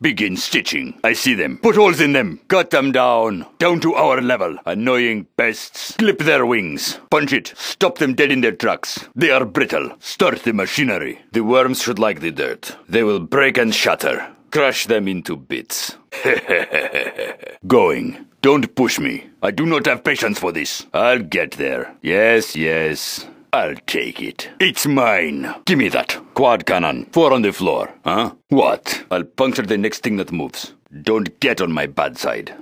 Begin stitching. I see them. Put holes in them. Cut them down. Down to our level. Annoying pests. Clip their wings. Punch it. Stop them dead in their tracks. They are brittle. Start the machinery. The worms should like the dirt. They will break and shatter. Crush them into bits. Going. Don't push me. I do not have patience for this. I'll get there. Yes, yes. I'll take it. It's mine. Give me that. Quad cannon. Four on the floor. Huh? What? I'll puncture the next thing that moves. Don't get on my bad side.